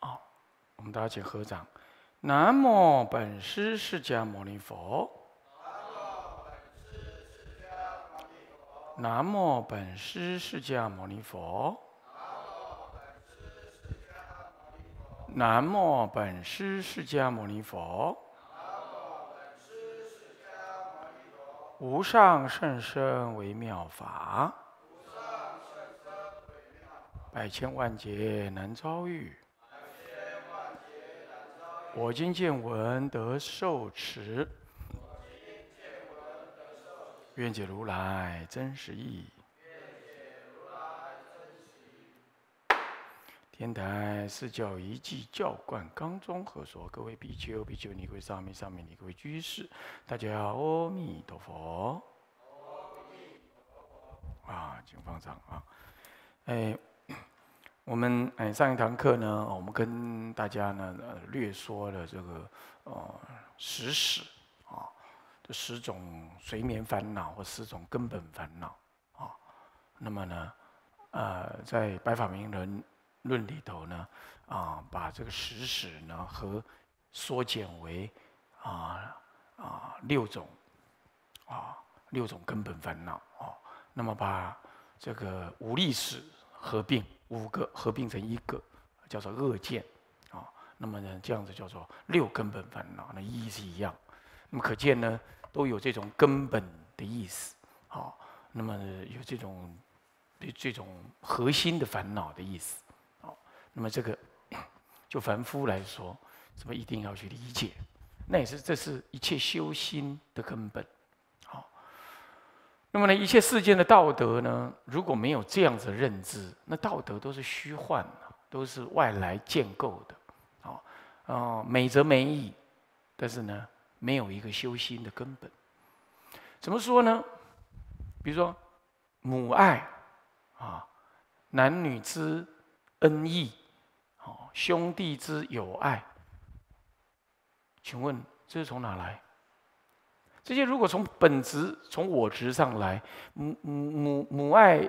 好，我们大家请合掌。南无本师释迦牟尼佛。南无本师释迦牟尼佛。南无本师释迦牟尼佛。南无本师释迦牟尼佛。无上甚深微妙法，百千万劫难遭遇。我今见闻得受持，愿解如来真实义。天台四教一记教观纲中合说，各位比丘、比丘尼、和上面上、面，尼、各位居士，大家阿弥陀佛。啊，请方丈啊，哎。我们哎，上一堂课呢，我们跟大家呢略说了这个呃十史，啊，这十种睡眠烦恼或十种根本烦恼啊。那么呢，呃，在《白法明人论》里头呢，啊，把这个十史呢和缩减为啊啊六种啊六种根本烦恼啊。那么把这个无力史合并。五个合并成一个，叫做恶见，啊，那么呢，这样子叫做六根本烦恼，那意义是一样。那么可见呢，都有这种根本的意思，啊，那么有这种，对这种核心的烦恼的意思，啊，那么这个，就凡夫来说，什么一定要去理解，那也是这是一切修心的根本。那么呢，一切世间的道德呢，如果没有这样子认知，那道德都是虚幻的，都是外来建构的，啊，啊，美则美矣，但是呢，没有一个修心的根本。怎么说呢？比如说母爱啊，男女之恩义，哦，兄弟之友爱，请问这是从哪来？这些如果从本质、从我执上来，母母母母爱，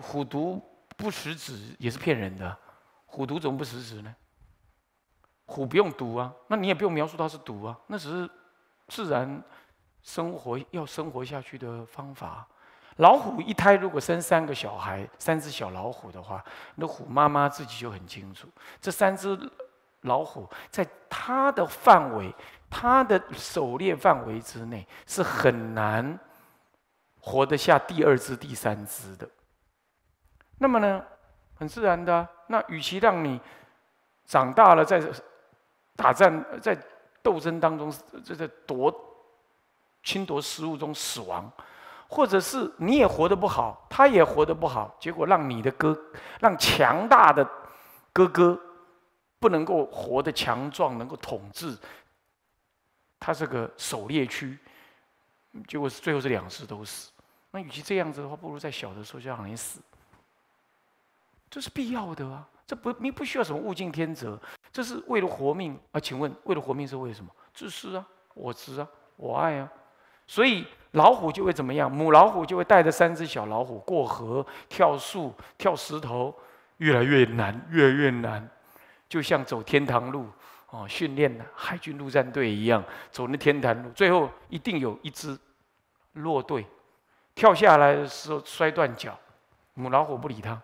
虎毒不食子也是骗人的。虎毒怎么不食子呢？虎不用毒啊，那你也不用描述它是毒啊，那只是自然生活要生活下去的方法。老虎一胎如果生三个小孩、三只小老虎的话，那虎妈妈自己就很清楚，这三只老虎在它的范围。他的狩猎范围之内是很难活得下第二只、第三只的。那么呢，很自然的，那与其让你长大了在打战、在斗争当中，这在夺侵夺食物中死亡，或者是你也活得不好，他也活得不好，结果让你的哥，让强大的哥哥不能够活得强壮，能够统治。它是个狩猎区，结果是最后是两只都死。那与其这样子的话，不如在小的时候就让你死。这是必要的啊，这不你不需要什么物竞天择，这是为了活命啊。请问为了活命是为什么？自私啊，我执啊，我爱啊。所以老虎就会怎么样？母老虎就会带着三只小老虎过河、跳树、跳石头，越来越难，越来越难，就像走天堂路。哦，训练呢，海军陆战队一样走那天坛路，最后一定有一只弱队跳下来的时候摔断脚，母老虎不理它，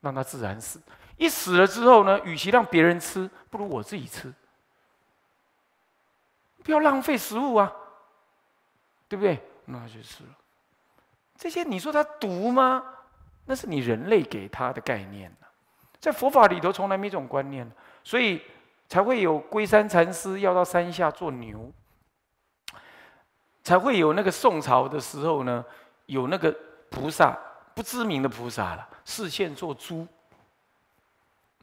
让它自然死。一死了之后呢，与其让别人吃，不如我自己吃，不要浪费食物啊，对不对？那就吃了。这些你说它毒吗？那是你人类给它的概念呢，在佛法里头从来没这种观念，所以。才会有龟山禅师要到山下做牛，才会有那个宋朝的时候呢，有那个菩萨不知名的菩萨了，视线做猪。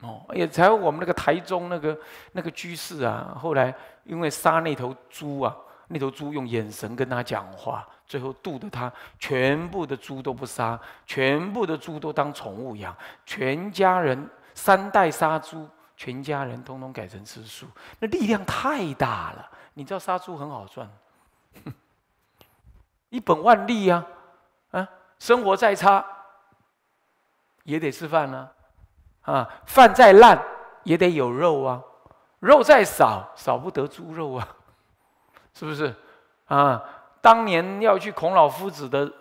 哦，也才有我们那个台中那个那个居士啊，后来因为杀那头猪啊，那头猪用眼神跟他讲话，最后度的他全部的猪都不杀，全部的猪都当宠物养，全家人三代杀猪。全家人通通改成吃素，那力量太大了。你知道杀猪很好赚，一本万利啊！啊，生活再差也得吃饭啊，啊，饭再烂也得有肉啊，肉再少少不得猪肉啊，是不是？啊，当年要去孔老夫子的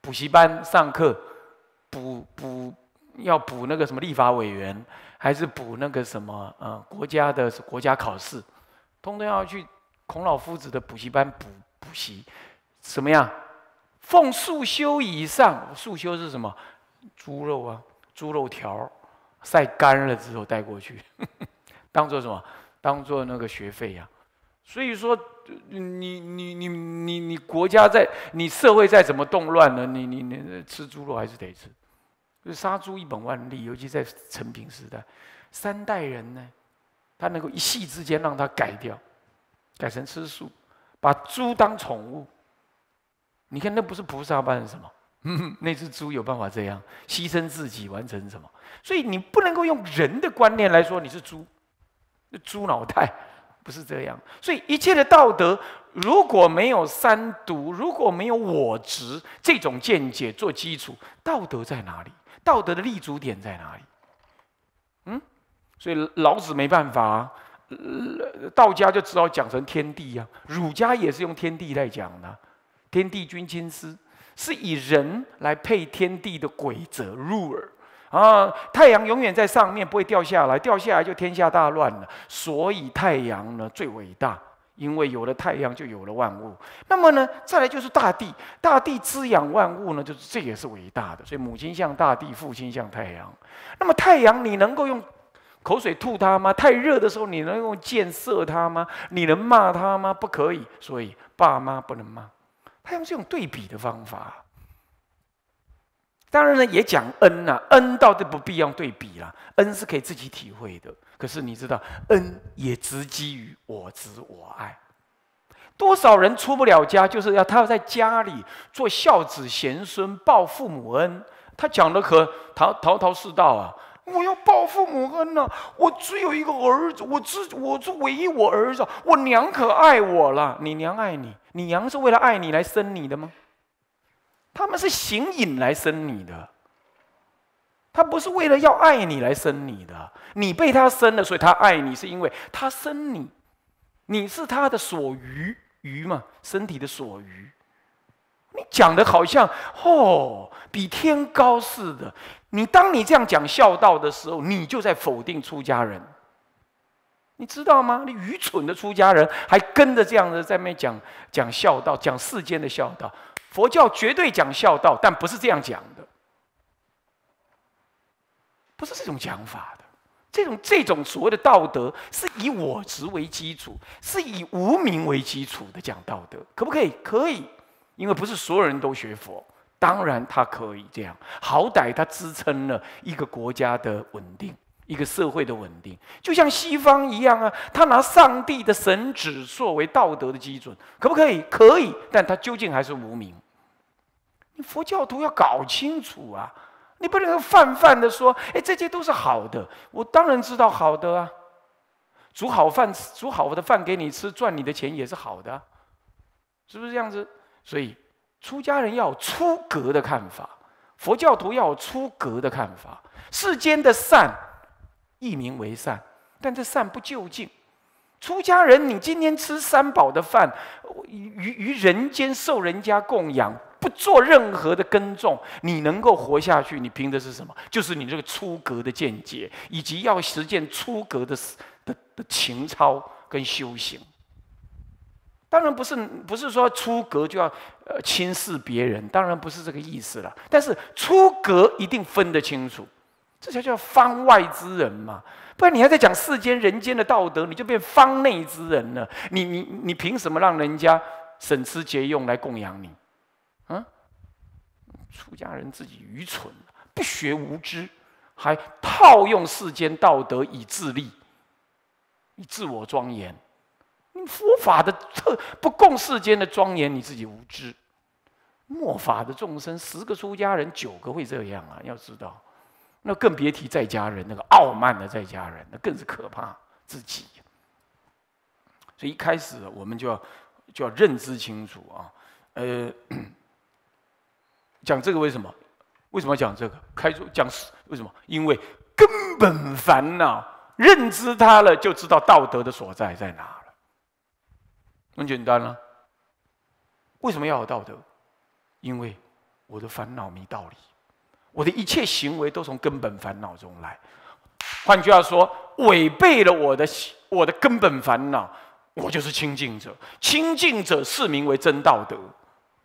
补习班上课，补补要补那个什么立法委员。还是补那个什么，呃国家的国家考试，通通要去孔老夫子的补习班补补习，什么样？奉素修以上，素修是什么？猪肉啊，猪肉条，晒干了之后带过去，当做什么？当做那个学费呀。所以说，你你你你你国家在，你社会再怎么动乱呢，你你你吃猪肉还是得吃。就是杀猪一本万利，尤其在成品时代，三代人呢，他能够一夕之间让他改掉，改成吃素，把猪当宠物。你看那不是菩萨办的什么？那只猪有办法这样牺牲自己完成什么？所以你不能够用人的观念来说你是猪，猪脑袋 不是这样。所以一切的道德如果没有三毒，如果没有我执这种见解做基础，道德在哪里？道德的立足点在哪里？嗯，所以老子没办法，啊，道家就只好讲成天地呀。儒家也是用天地来讲的，天地君亲师，是以人来配天地的规则入耳啊。太阳永远在上面，不会掉下来，掉下来就天下大乱了。所以太阳呢，最伟大。因为有了太阳，就有了万物。那么呢，再来就是大地，大地滋养万物呢，就是这也是伟大的。所以母亲像大地，父亲像太阳。那么太阳，你能够用口水吐它吗？太热的时候，你能用箭射它吗？你能骂它吗？不可以。所以爸妈不能骂。太用这种对比的方法。当然呢，也讲恩呐，恩到底不必要对比啦，恩是可以自己体会的。可是你知道，恩也直基于我知我爱，多少人出不了家，就是要他要在家里做孝子贤孙报父母恩。他讲的可桃桃桃是道啊！我要报父母恩呐！我只有一个儿子，我只我是唯一我儿子，我娘可爱我了。你娘爱你，你娘是为了爱你来生你的吗？他们是形影来生你的。他不是为了要爱你来生你的，你被他生了，所以他爱你，是因为他生你，你是他的所余余嘛，身体的所余。你讲的好像哦，比天高似的。你当你这样讲孝道的时候，你就在否定出家人。你知道吗？你愚蠢的出家人还跟着这样的在那讲讲孝道，讲世间的孝道。佛教绝对讲孝道，但不是这样讲的。不是这种讲法的，这种这种所谓的道德是以我执为基础，是以无名为基础的讲道德，可不可以？可以，因为不是所有人都学佛，当然他可以这样，好歹他支撑了一个国家的稳定，一个社会的稳定，就像西方一样啊，他拿上帝的神旨作为道德的基准，可不可以？可以，但他究竟还是无名，佛教徒要搞清楚啊。你不能泛泛的说，哎，这些都是好的。我当然知道好的啊，煮好饭，煮好的饭给你吃，赚你的钱也是好的，是不是这样子？所以，出家人要出格的看法，佛教徒要出格的看法。世间的善，一名为善，但这善不究竟。出家人，你今天吃三宝的饭，于于人间受人家供养。不做任何的耕种，你能够活下去？你凭的是什么？就是你这个出格的见解，以及要实践出格的的的情操跟修行。当然不是，不是说出格就要呃轻视别人，当然不是这个意思了。但是出格一定分得清楚，这才叫方外之人嘛。不然你还在讲世间人间的道德，你就变方内之人了。你你你凭什么让人家省吃俭用来供养你？出家人自己愚蠢，不学无知，还套用世间道德以自立，以自我庄严，你佛法的特不共世间的庄严，你自己无知。末法的众生，十个出家人九个会这样啊！要知道，那更别提在家人那个傲慢的在家人，那更是可怕自己。所以一开始我们就要就要认知清楚啊，呃。讲这个为什么？为什么要讲这个？开讲是为什么？因为根本烦恼认知它了，就知道道德的所在在哪了。很简单了。为什么要有道德？因为我的烦恼没道理，我的一切行为都从根本烦恼中来。换句话说，违背了我的我的根本烦恼，我就是清净者。清净者视名为真道德，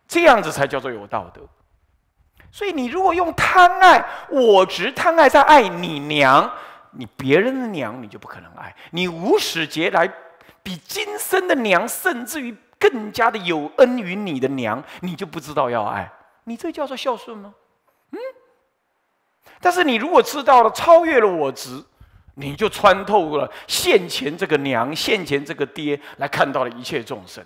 这样子才叫做有道德。所以你如果用贪爱，我执贪爱在爱你娘，你别人的娘你就不可能爱你无始劫来比今生的娘，甚至于更加的有恩于你的娘，你就不知道要爱你这叫做孝顺吗？嗯。但是你如果知道了超越了我执，你就穿透了现前这个娘、现前这个爹来看到了一切众生。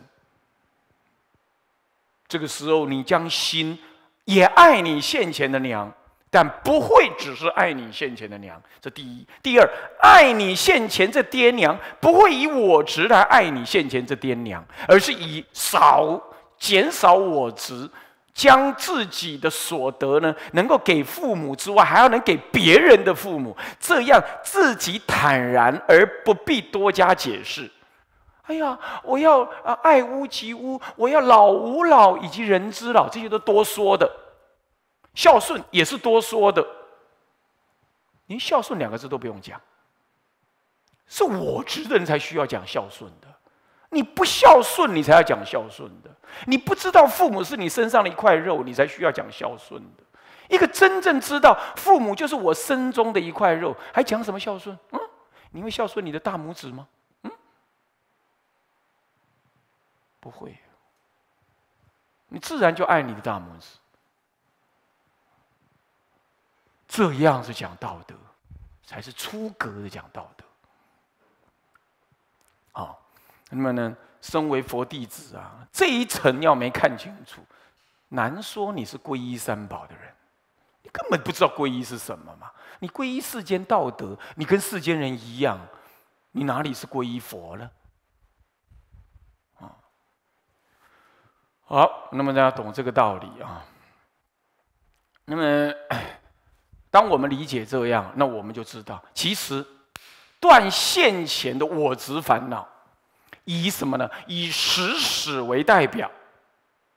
这个时候你将心。也爱你现前的娘，但不会只是爱你现前的娘。这第一，第二，爱你现前这爹娘不会以我值来爱你现前这爹娘，而是以少减少我值，将自己的所得呢能够给父母之外，还要能给别人的父母，这样自己坦然而不必多加解释。哎呀，我要啊爱屋及乌，我要老吾老以及人之老，这些都多说的，孝顺也是多说的。连孝顺两个字都不用讲，是我值的人才需要讲孝顺的，你不孝顺你才要讲孝顺的，你不知道父母是你身上的一块肉，你才需要讲孝顺的。一个真正知道父母就是我身中的一块肉，还讲什么孝顺？嗯，你会孝顺你的大拇指吗？不会，你自然就爱你的大拇指。这样子讲道德，才是出格的讲道德。啊，那么呢，身为佛弟子啊，这一层要没看清楚，难说你是皈依三宝的人。你根本不知道皈依是什么嘛？你皈依世间道德，你跟世间人一样，你哪里是皈依佛了？好，那么大家懂这个道理啊？那么，当我们理解这样，那我们就知道，其实断现前的我执烦恼，以什么呢？以十始为代表，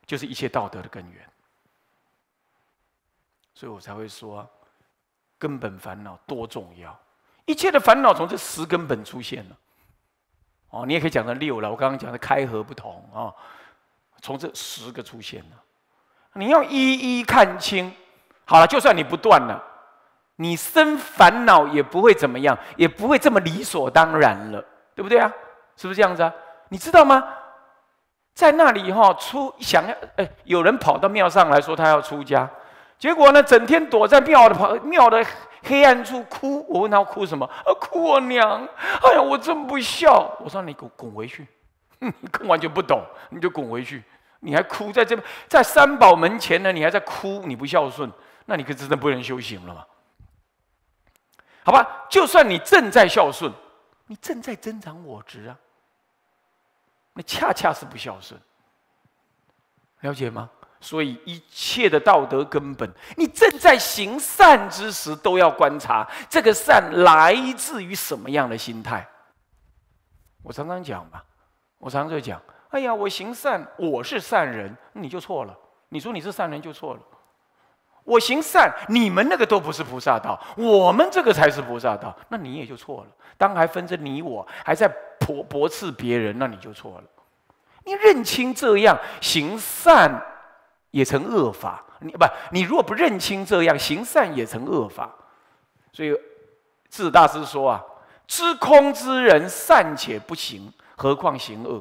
就是一切道德的根源。所以我才会说，根本烦恼多重要，一切的烦恼从这十根本出现了。哦，你也可以讲成六了，我刚刚讲的开合不同啊。从这十个出现了，你要一一看清。好了，就算你不断了，你生烦恼也不会怎么样，也不会这么理所当然了，对不对啊？是不是这样子啊？你知道吗？在那里哈出想要，哎，有人跑到庙上来说他要出家，结果呢，整天躲在庙的旁庙的黑暗处哭。我问他哭什么？啊，哭我娘。哎呀，我真不孝。我说你滚滚回去，哼，看完全不懂，你就滚回去。你还哭在这边，在三宝门前呢？你还在哭？你不孝顺，那你可真的不能修行了吗？好吧，就算你正在孝顺，你正在增长我值啊，那恰恰是不孝顺，了解吗？所以一切的道德根本，你正在行善之时，都要观察这个善来自于什么样的心态。我常常讲嘛，我常常就讲。哎呀，我行善，我是善人，你就错了。你说你是善人就错了。我行善，你们那个都不是菩萨道，我们这个才是菩萨道，那你也就错了。当还分着你我，还在驳驳斥别人，那你就错了。你认清这样，行善也成恶法。你不，你如果不认清这样，行善也成恶法。所以智大师说啊，知空之人，善且不行，何况行恶？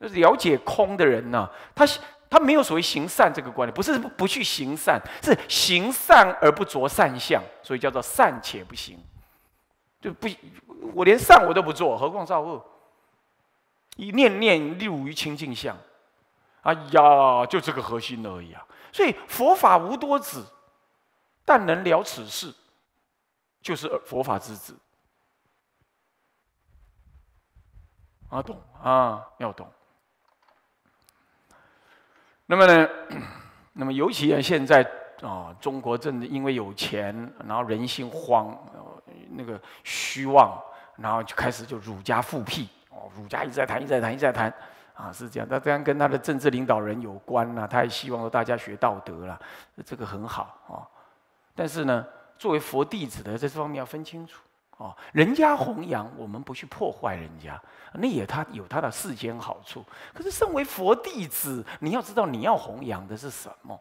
是了解空的人呢？他他没有所谓行善这个观念，不是不去行善，是行善而不着善相，所以叫做善且不行。就不，我连善我都不做，何况造恶？一念念入于清净相，哎呀，就这个核心而已啊！所以佛法无多子，但能了此事，就是佛法之子。啊，懂啊，要懂。那么呢，那么尤其啊，现在啊，中国正因为有钱，然后人心慌，然后那个虚妄，然后就开始就儒家复辟哦，儒家一直在谈一直在谈一直在谈啊，是这样。他这样跟他的政治领导人有关呐，他也希望大家学道德了，这个很好啊。但是呢，作为佛弟子的，在这方面要分清楚。哦，人家弘扬，我们不去破坏人家，那也他有他的世间好处。可是，身为佛弟子，你要知道你要弘扬的是什么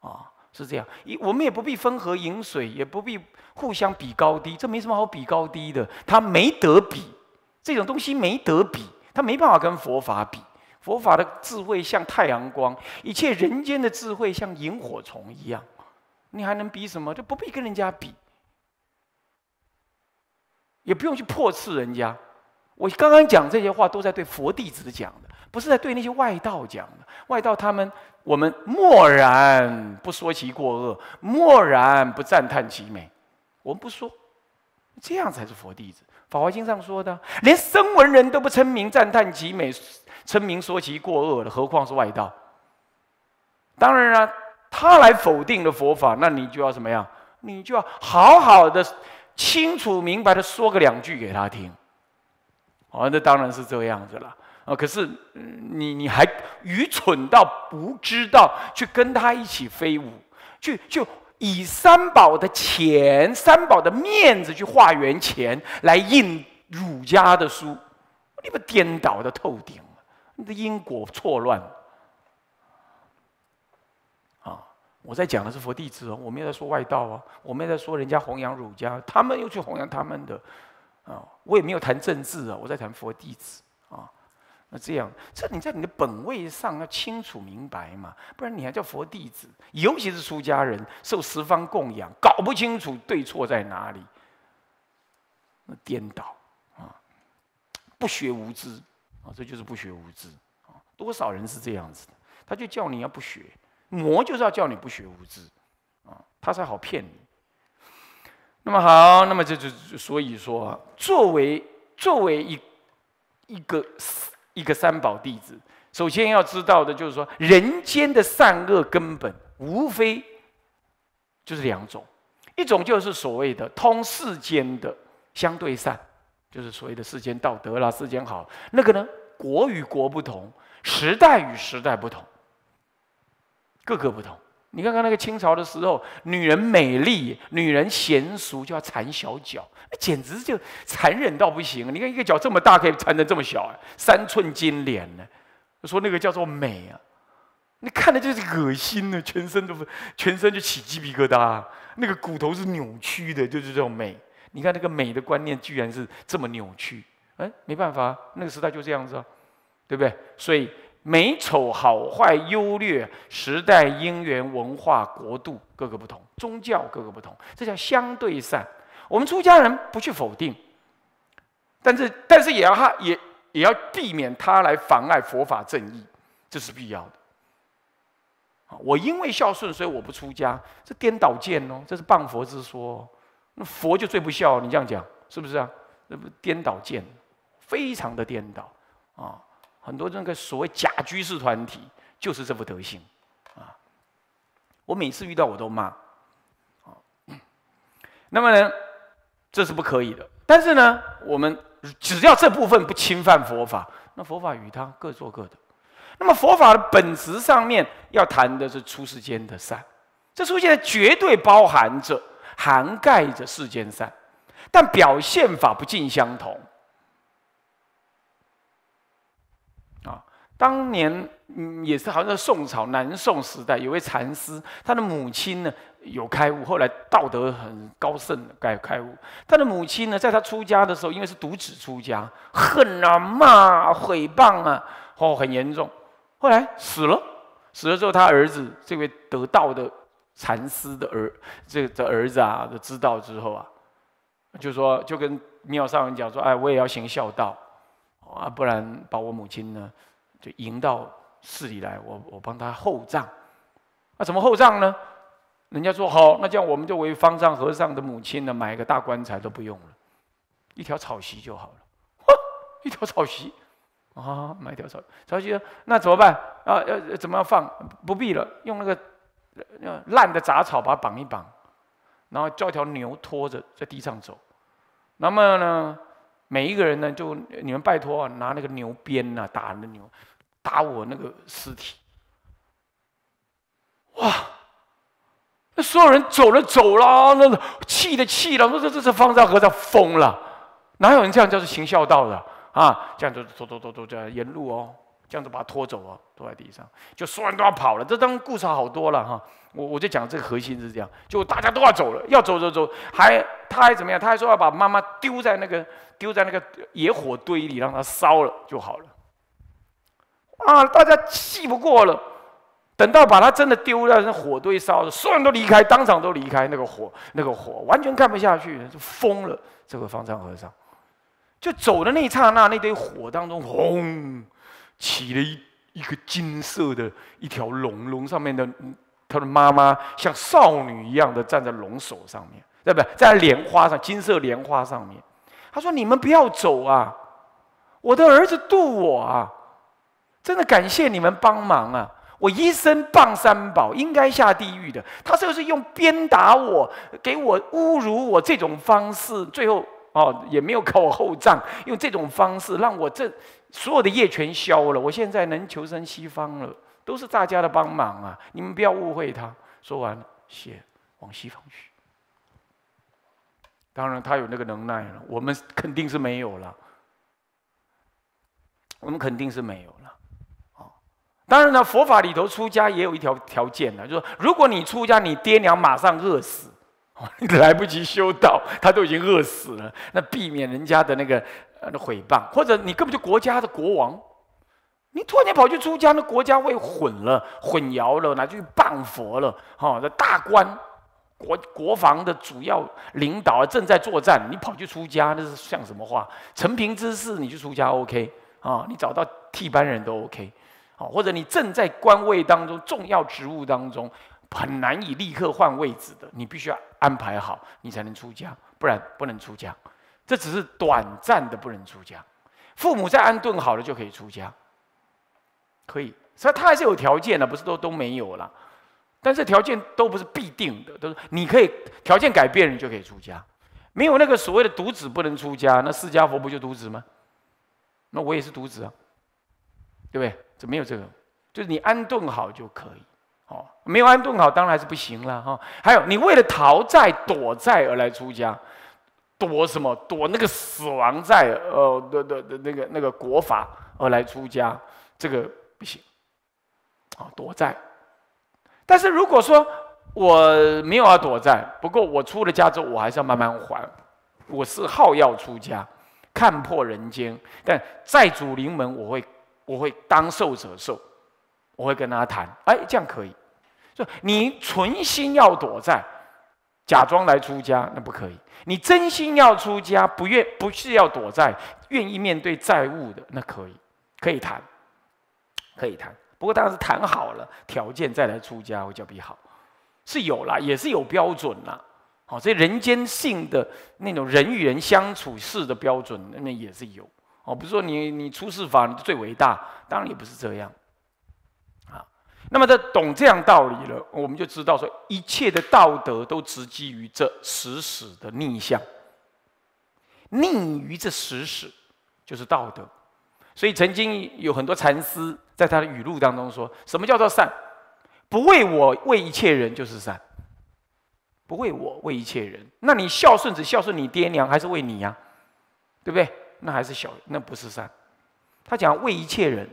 啊？是这样，一我们也不必分河饮水，也不必互相比高低，这没什么好比高低的。他没得比，这种东西没得比，他没办法跟佛法比。佛法的智慧像太阳光，一切人间的智慧像萤火虫一样，你还能比什么？就不必跟人家比。也不用去破斥人家。我刚刚讲这些话，都在对佛弟子讲的，不是在对那些外道讲的。外道他们，我们默然不说其过恶，默然不赞叹其美。我们不说，这样才是佛弟子。《法华经》上说的，连声闻人都不称名赞叹其美，称名说其过恶的，何况是外道？当然了，他来否定了佛法，那你就要怎么样？你就要好好的。清楚明白的说个两句给他听，啊，那当然是这样子了啊！可是你你还愚蠢到不知道去跟他一起飞舞，去就以三宝的钱、三宝的面子去化缘钱来印儒家的书，你不颠倒的透顶了，你的因果错乱。我在讲的是佛弟子哦，我没有在说外道哦，我没有在说人家弘扬儒家，他们又去弘扬他们的，啊，我也没有谈政治啊，我在谈佛弟子啊，那这样，这你在你的本位上要清楚明白嘛，不然你还叫佛弟子？尤其是出家人受十方供养，搞不清楚对错在哪里，那颠倒啊，不学无知啊，这就是不学无知啊，多少人是这样子的，他就叫你要不学。魔就是要叫你不学无知，啊，他才好骗你。那么好，那么这就所以说，作为作为一一个一个三宝弟子，首先要知道的就是说，人间的善恶根本无非就是两种，一种就是所谓的通世间的相对善，就是所谓的世间道德啦、世间好那个呢，国与国不同，时代与时代不同。各个不同。你看看那个清朝的时候，女人美丽，女人娴熟，就要缠小脚，那简直就残忍到不行。你看一个脚这么大，可以缠成这么小，三寸金莲呢？说那个叫做美啊，你看的就是恶心啊，全身就全身就起鸡皮疙瘩。那个骨头是扭曲的，就是这种美。你看那个美的观念居然是这么扭曲，哎，没办法，那个时代就这样子，啊，对不对？所以。美丑好坏优劣，时代因缘文化国度各个不同，宗教各个不同，这叫相对善。我们出家人不去否定，但是但是也要他，也也要避免他来妨碍佛法正义，这是必要的。我因为孝顺，所以我不出家，这颠倒见哦，这是谤佛之说。那佛就最不孝，你这样讲是不是啊？那不颠倒见，非常的颠倒啊。很多这个所谓假居士团体就是这副德行，啊！我每次遇到我都骂。那么呢，这是不可以的。但是呢，我们只要这部分不侵犯佛法，那佛法与他各做各的。那么佛法的本质上面要谈的是出世间的善，这出世间绝对包含着、涵盖着世间善，但表现法不尽相同。当年嗯，也是好像在宋朝南宋时代，有位禅师，他的母亲呢有开悟，后来道德很高盛改开悟。他的母亲呢，在他出家的时候，因为是独子出家，恨啊骂啊毁谤啊，哦，很严重。后来死了，死了之后，他儿子这位得道的禅师的儿，这的儿子啊，知道之后啊，就说就跟妙上人讲说，哎，我也要行孝道啊，不然把我母亲呢。就迎到市里来，我我帮他厚葬，那怎么厚葬呢？人家说好，那这样我们就为方丈和尚的母亲呢买一个大棺材都不用了，一条草席就好了，一条草席，啊，买一条草草席，那怎么办啊？要怎么样放？不必了，用那个烂的杂草把它绑一绑，然后叫一条牛拖着在地上走，那么呢，每一个人呢就你们拜托拿那个牛鞭呐打那牛。打我那个尸体！哇！那所有人走了走了，那气的气了，那这这这方丈和尚疯了，哪有人这样叫做行孝道的啊？这样就走走走走这样沿路哦，这样子把他拖走哦，拖在地上，就所有人都要跑了。这当故事好多了哈，我我就讲这个核心是这样，就大家都要走了，要走走走，还他还怎么样？他还说要把妈妈丢在那个丢在那个野火堆里，让他烧了就好了。啊！大家气不过了，等到把他真的丢在那火堆烧了，所有人都离开，当场都离开。那个火，那个火完全看不下去，就疯了。这个方丈和尚就走的那刹那，那堆火当中，轰，起了一一个金色的，一条龙龙上面的他的妈妈像少女一样的站在龙首上面，对不对？在莲花上，金色莲花上面，他说：“你们不要走啊，我的儿子渡我啊！”真的感谢你们帮忙啊！我一身棒三宝，应该下地狱的。他就是用鞭打我，给我侮辱我这种方式，最后哦也没有靠我厚葬，用这种方式让我这所有的业全消了。我现在能求生西方了，都是大家的帮忙啊！你们不要误会他。说完了，写往西方去。当然他有那个能耐了，我们肯定是没有了，我们肯定是没有了。当然呢，佛法里头出家也有一条条件呢，就说如果你出家，你爹娘马上饿死，你 来不及修道，他都已经饿死了，那避免人家的那个毁谤，或者你根本就国家的国王，你突然间跑去出家，那国家会混了、混淆了，拿去谤佛了。哈，大官、国国防的主要领导正在作战，你跑去出家那是像什么话？陈平之事，你去出家 OK 啊？你找到替班人都 OK。好，或者你正在官位当中、重要职务当中，很难以立刻换位置的，你必须要安排好，你才能出家，不然不能出家。这只是短暂的不能出家，父母在安顿好了就可以出家，可以。所以他还是有条件的，不是都都没有了？但是条件都不是必定的，都是你可以条件改变，你就可以出家。没有那个所谓的独子不能出家，那释迦佛不就独子吗？那我也是独子啊。对不对？这没有这个？就是你安顿好就可以，哦，没有安顿好当然还是不行了哈。还有，你为了逃债、躲债而来出家，躲什么？躲那个死亡债，呃的的的那个那个国法而来出家，这个不行，啊，躲债。但是如果说我没有要躲债，不过我出了家之后，我还是要慢慢还。我是好要出家，看破人间，但债主临门，我会。我会当受者受，我会跟他谈，哎，这样可以。就你存心要躲债，假装来出家，那不可以。你真心要出家，不愿不是要躲债，愿意面对债务的，那可以，可以谈，可以谈。不过当然是谈好了条件再来出家会比较好。是有啦，也是有标准啦。好，所以人间性的那种人与人相处式的标准，那也是有。哦，不是说你你出世法你最伟大，当然也不是这样，啊。那么在懂这样道理了，我们就知道说，一切的道德都直基于这实始的逆向，逆于这实始就是道德。所以曾经有很多禅师在他的语录当中说什么叫做善？不为我，为一切人就是善。不为我，为一切人。那你孝顺只孝顺你爹娘还是为你呀？对不对？那还是小，那不是善。他讲为一切人，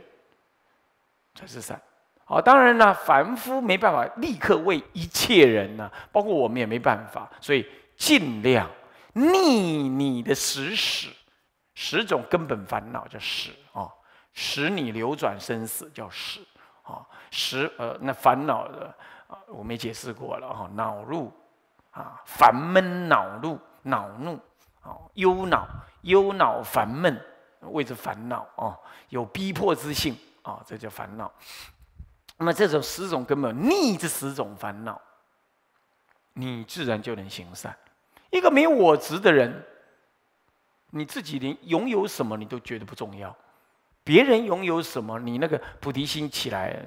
才是善。好，当然了，凡夫没办法立刻为一切人呢，包括我们也没办法，所以尽量逆你的十使，十种根本烦恼叫使啊，使你流转生死叫使啊，使呃那烦恼的，啊，我没解释过了啊，恼怒啊，烦闷、恼怒、恼怒。哦，忧恼、忧恼、烦闷，谓之烦恼。哦，有逼迫之性，哦，这叫烦恼。那么，这种十种根本逆这十种烦恼，你自然就能行善。一个没我执的人，你自己连拥有什么你都觉得不重要，别人拥有什么，你那个菩提心起来，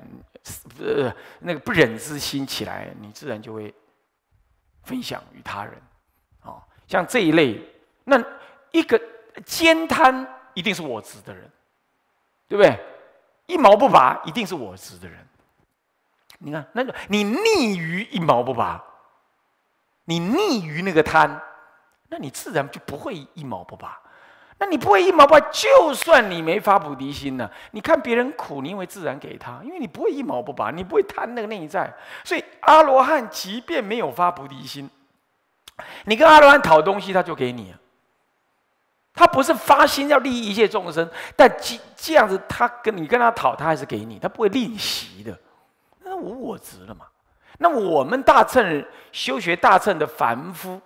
呃，那个不忍之心起来，你自然就会分享与他人。哦，像这一类。那一个兼贪一定是我执的人，对不对？一毛不拔一定是我执的人。你看，那个你逆于一毛不拔，你逆于那个贪，那你自然就不会一毛不拔。那你不会一毛不拔，就算你没发菩提心呢？你看别人苦，你会自然给他，因为你不会一毛不拔，你不会贪那个内在。所以阿罗汉即便没有发菩提心，你跟阿罗汉讨东西，他就给你。他不是发心要利益一切众生，但这这样子，他跟你跟他讨，他还是给你，他不会吝惜的。那无我执了嘛？那我们大乘修学大乘的凡夫，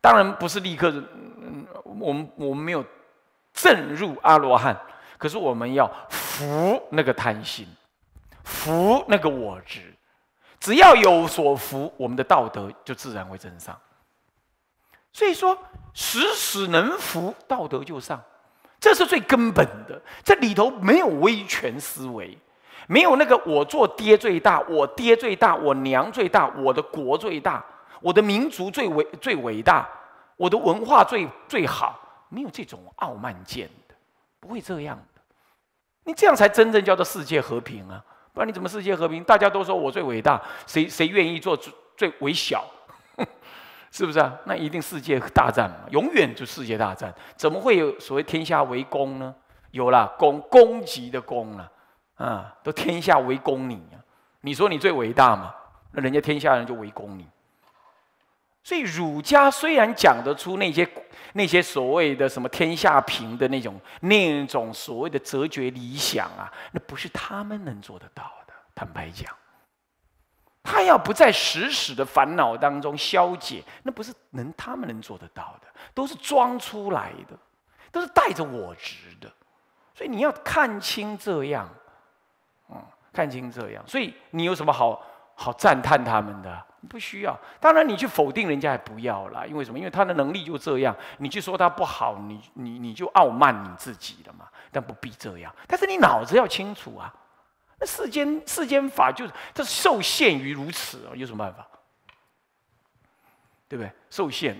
当然不是立刻，嗯，我们我们没有证入阿罗汉，可是我们要服那个贪心，服那个我执，只要有所服，我们的道德就自然会增上。所以说，时时能服道德就上，这是最根本的。这里头没有威权思维，没有那个我做爹最大，我爹最大，我娘最大，我的国最大，我的民族最伟最伟大，我的文化最最好，没有这种傲慢见的，不会这样的。你这样才真正叫做世界和平啊！不然你怎么世界和平？大家都说我最伟大，谁谁愿意做最最微小？是不是啊？那一定世界大战嘛，永远就世界大战，怎么会有所谓天下为公呢？有了攻攻击的攻了，啊，都天下为公你啊，你说你最伟大嘛？那人家天下人就围攻你。所以儒家虽然讲得出那些那些所谓的什么天下平的那种那种所谓的哲学理想啊，那不是他们能做得到的，坦白讲。他要不在实实的烦恼当中消解，那不是能他们能做得到的，都是装出来的，都是带着我执的，所以你要看清这样，嗯，看清这样，所以你有什么好好赞叹他们的？不需要。当然，你去否定人家也不要了，因为什么？因为他的能力就这样，你去说他不好，你你你就傲慢你自己了嘛。但不必这样，但是你脑子要清楚啊。那世间世间法就是它受限于如此啊，有什么办法？对不对？受限，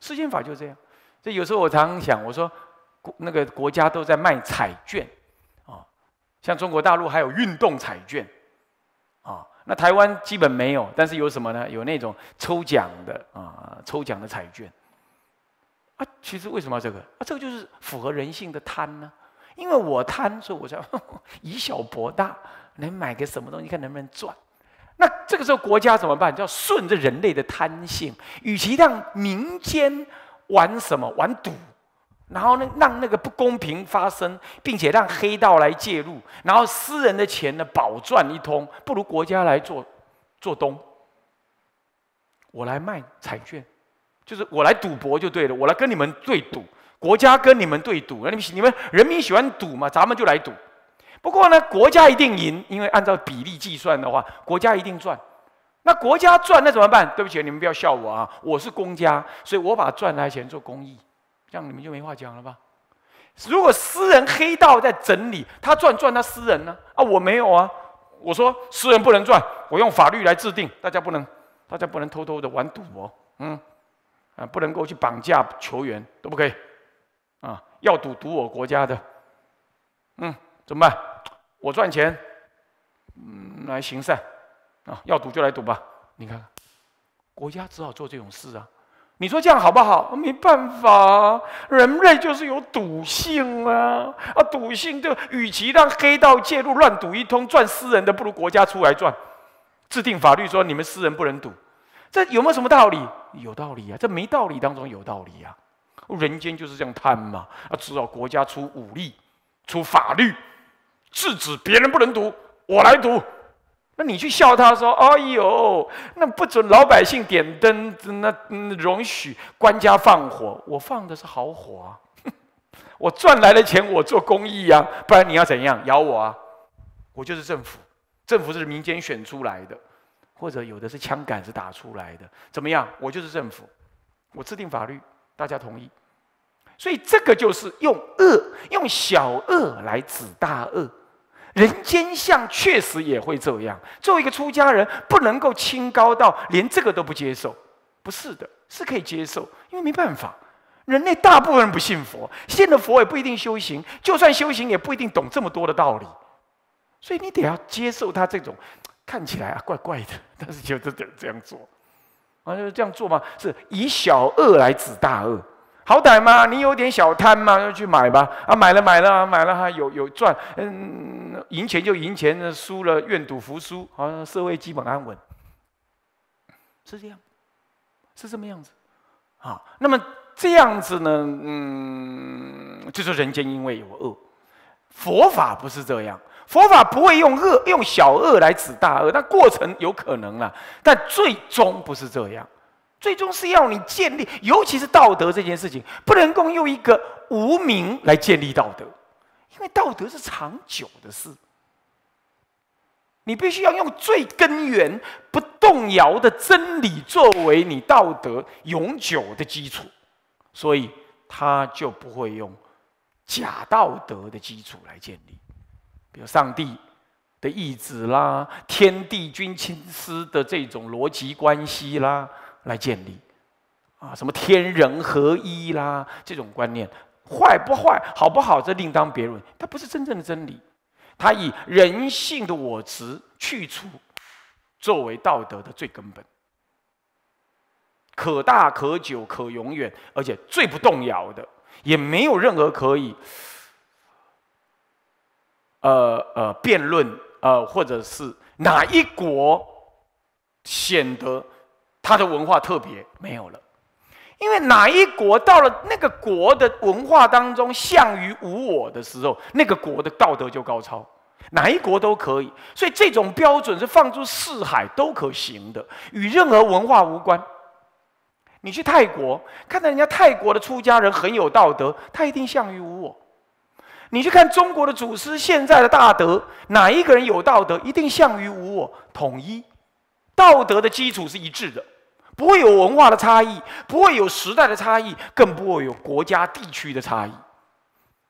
世间法就这样。所以有时候我常常想，我说国那个国家都在卖彩券啊，像中国大陆还有运动彩券啊，那台湾基本没有，但是有什么呢？有那种抽奖的啊，抽奖的彩券啊。其实为什么这个？啊，这个就是符合人性的贪呢。因为我贪，所以我才 以小博大。能买个什么东西，看能不能赚。那这个时候国家怎么办？叫顺着人类的贪性，与其让民间玩什么玩赌，然后呢让那个不公平发生，并且让黑道来介入，然后私人的钱呢饱赚一通，不如国家来做做东。我来卖彩券，就是我来赌博就对了。我来跟你们对赌，国家跟你们对赌。你们你们人民喜欢赌嘛，咱们就来赌。不过呢，国家一定赢，因为按照比例计算的话，国家一定赚。那国家赚，那怎么办？对不起，你们不要笑我啊，我是公家，所以我把赚来钱做公益，这样你们就没话讲了吧？如果私人黑道在整理，他赚赚他私人呢？啊，我没有啊，我说私人不能赚，我用法律来制定，大家不能，大家不能偷偷的玩赌博，嗯，啊，不能够去绑架球员，都不可以，啊，要赌赌我国家的，嗯，怎么办？我赚钱，嗯，来行善啊！要赌就来赌吧，你看看，国家只好做这种事啊！你说这样好不好？没办法，人类就是有赌性啊！啊，赌性就与其让黑道介入乱赌一通赚私人的，不如国家出来赚，制定法律说你们私人不能赌，这有没有什么道理？有道理啊！这没道理当中有道理啊！人间就是这样贪嘛！啊，只好国家出武力，出法律。制止别人不能读，我来读。那你去笑他说：“哎呦，那不准老百姓点灯，那容许官家放火。我放的是好火，我赚来的钱我做公益呀，不然你要怎样？咬我啊！我就是政府，政府是民间选出来的，或者有的是枪杆子打出来的。怎么样？我就是政府，我制定法律，大家同意。所以这个就是用恶，用小恶来止大恶。”人间相确实也会这样。作为一个出家人，不能够清高到连这个都不接受，不是的，是可以接受，因为没办法。人类大部分人不信佛，信了佛也不一定修行，就算修行也不一定懂这么多的道理。所以你得要接受他这种看起来啊怪怪的，但是就得得这样做，啊，就这样做嘛，是以小恶来指大恶。好歹嘛，你有点小贪嘛，就去买吧。啊，买了买了买了，还有有赚，嗯，赢钱就赢钱，输了愿赌服输，好像社会基本安稳，是这样，是这么样子，啊，那么这样子呢，嗯，就是人间因为有恶，佛法不是这样，佛法不会用恶用小恶来指大恶，但过程有可能了，但最终不是这样。最终是要你建立，尤其是道德这件事情，不能够用一个无名来建立道德，因为道德是长久的事，你必须要用最根源、不动摇的真理作为你道德永久的基础，所以他就不会用假道德的基础来建立，比如上帝的意志啦，天地君亲师的这种逻辑关系啦。来建立，啊，什么天人合一啦，这种观念，坏不坏，好不好，这另当别论。它不是真正的真理，它以人性的我执去除作为道德的最根本，可大可久可永远，而且最不动摇的，也没有任何可以，呃呃，辩论，呃，或者是哪一国显得。他的文化特别没有了，因为哪一国到了那个国的文化当中，向于无我的时候，那个国的道德就高超。哪一国都可以，所以这种标准是放诸四海都可行的，与任何文化无关。你去泰国看到人家泰国的出家人很有道德，他一定向于无我。你去看中国的祖师，现在的大德，哪一个人有道德，一定向于无我，统一道德的基础是一致的。不会有文化的差异，不会有时代的差异，更不会有国家、地区的差异。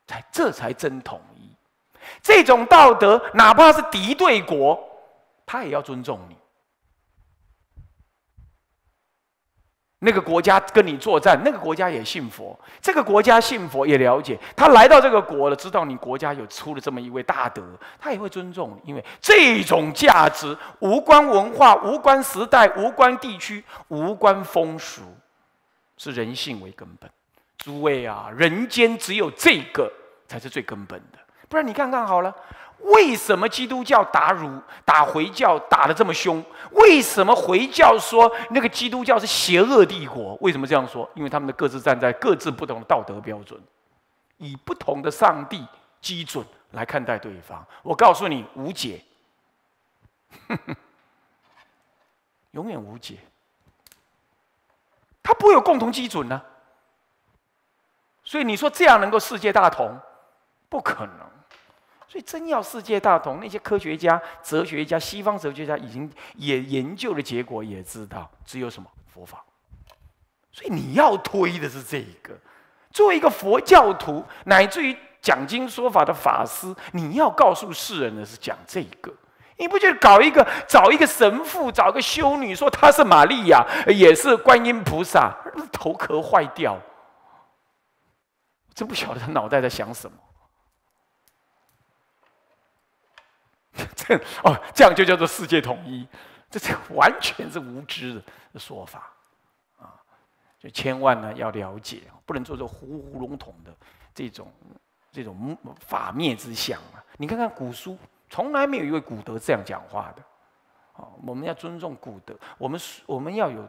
才这才真统一。这种道德，哪怕是敌对国，他也要尊重你。那个国家跟你作战，那个国家也信佛，这个国家信佛也了解。他来到这个国了，知道你国家有出了这么一位大德，他也会尊重。你，因为这种价值无关文化、无关时代、无关地区、无关风俗，是人性为根本。诸位啊，人间只有这个才是最根本的，不然你看看好了。为什么基督教打儒、打回教打得这么凶？为什么回教说那个基督教是邪恶帝国？为什么这样说？因为他们的各自站在各自不同的道德标准，以不同的上帝基准来看待对方。我告诉你，无解，永远无解。他不会有共同基准呢。所以你说这样能够世界大同？不可能。所以，真要世界大同，那些科学家、哲学家、西方哲学家已经也研究的结果也知道，只有什么佛法。所以你要推的是这一个。作为一个佛教徒，乃至于讲经说法的法师，你要告诉世人的是讲这一个。你不就搞一个，找一个神父，找个修女，说她是玛利亚，也是观音菩萨，头壳坏掉，真不晓得他脑袋在想什么。哦，这样就叫做世界统一，这这完全是无知的说法啊！就千万呢要了解，不能做这糊笼统的这种这种法灭之想啊！你看看古书，从来没有一位古德这样讲话的啊！我们要尊重古德，我们我们要有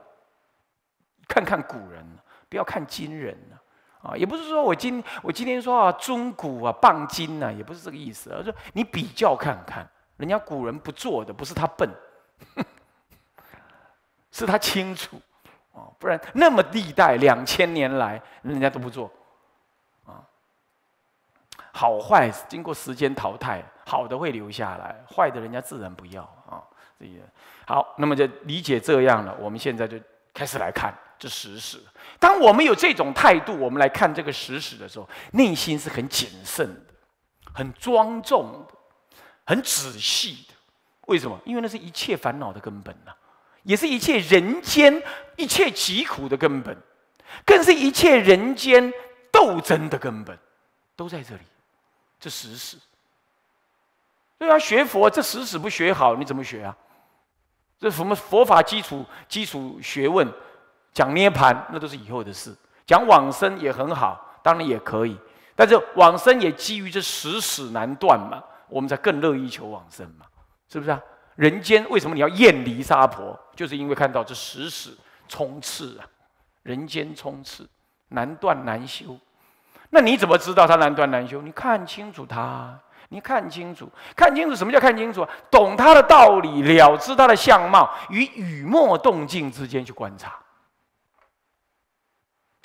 看看古人，不要看今人呢。啊！也不是说我今我今天说啊尊古啊谤今啊，也不是这个意思。而说你比较看看。人家古人不做的，不是他笨，是他清楚啊，不然那么历代两千年来，人家都不做啊。好坏经过时间淘汰，好的会留下来，坏的人家自然不要啊。这个好，那么就理解这样了。我们现在就开始来看这史实。当我们有这种态度，我们来看这个史实的时候，内心是很谨慎的，很庄重的。很仔细的，为什么？因为那是一切烦恼的根本呐，也是一切人间一切疾苦的根本，更是一切人间斗争的根本，都在这里。这十死，所以要学佛，这十死不学好，你怎么学啊？这什么佛法基础、基础学问，讲涅盘那都是以后的事，讲往生也很好，当然也可以，但是往生也基于这十死难断嘛。我们才更乐意求往生嘛，是不是啊？人间为什么你要厌离娑婆？就是因为看到这十死冲刺啊，人间冲刺难断难修。那你怎么知道它难断难修？你看清楚它，你看清楚，看清楚什么叫看清楚？懂它的道理，了知它的相貌，与雨墨动静之间去观察，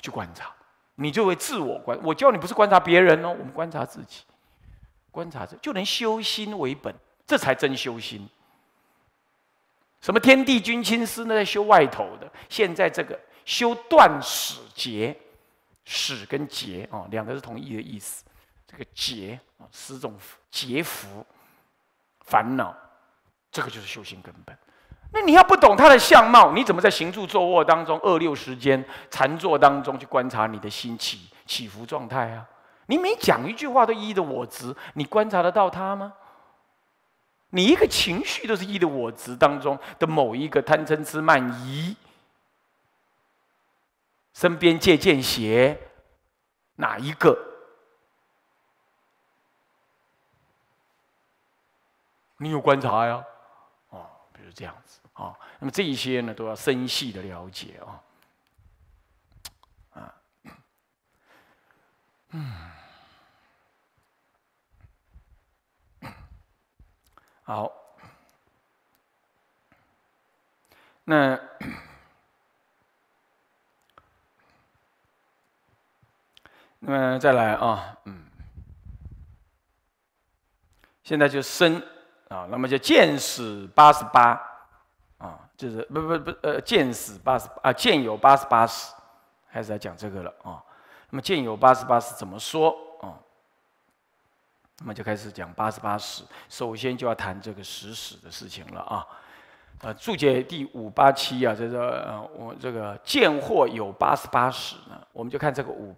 去观察，你就会自我观。我叫你不是观察别人哦，我们观察自己。观察者就能修心为本，这才真修心。什么天地君亲师呢？修外头的。现在这个修断使劫，使跟劫啊，两个是同一的意思。这个劫啊，十种劫福烦恼，这个就是修行根本。那你要不懂他的相貌，你怎么在行住坐卧当中二六时间禅坐当中去观察你的心起起伏状态啊？你每讲一句话都依着我执，你观察得到他吗？你一个情绪都是依的我执当中的某一个贪嗔痴慢疑，身边借见邪，哪一个？你有观察呀？哦，比如这样子啊，那么这一些呢，都要深细的了解啊，啊，嗯。好，那，那么再来啊，嗯，现在就生啊，那么就见死八十八啊，就是不不不呃，见死八十啊，见有八十八识，开始来讲这个了啊，那么见有八十八识怎么说？那么就开始讲八十八史，首先就要谈这个史史的事情了啊。呃，注解第五八七啊，这个我这个贱货有八十八史呢，我们就看这个五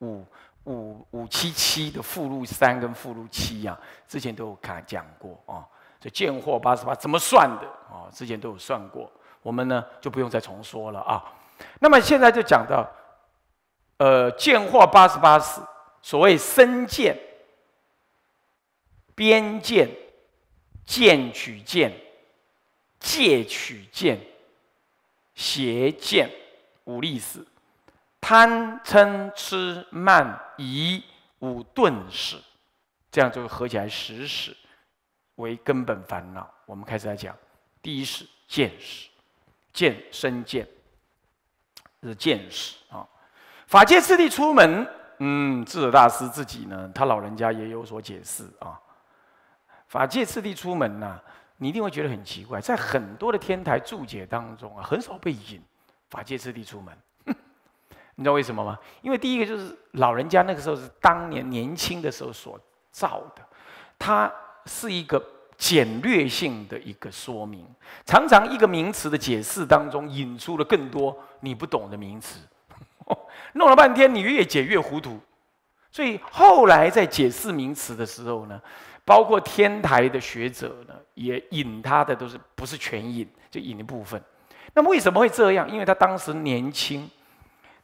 五五五七七的附录三跟附录七啊，之前都有讲讲过啊。这贱货八十八怎么算的啊？之前都有算过，我们呢就不用再重说了啊。那么现在就讲到，呃，贱货八十八史，所谓深贱。边见、见取见、戒取见、邪见，五力士；贪、嗔、痴、慢、疑，五顿使。这样就合起来十使，为根本烦恼。我们开始来讲，第一是见使，见生见，这是见使啊。法界次第出门，嗯，智者大师自己呢，他老人家也有所解释啊。法界次第出门呐，你一定会觉得很奇怪。在很多的天台注解当中啊，很少被引法界次第出门。你知道为什么吗？因为第一个就是老人家那个时候是当年年轻的时候所造的，它是一个简略性的一个说明。常常一个名词的解释当中引出了更多你不懂的名词，弄了半天你越解越糊涂。所以后来在解释名词的时候呢。包括天台的学者呢，也引他的都是不是全引，就引一部分。那么为什么会这样？因为他当时年轻，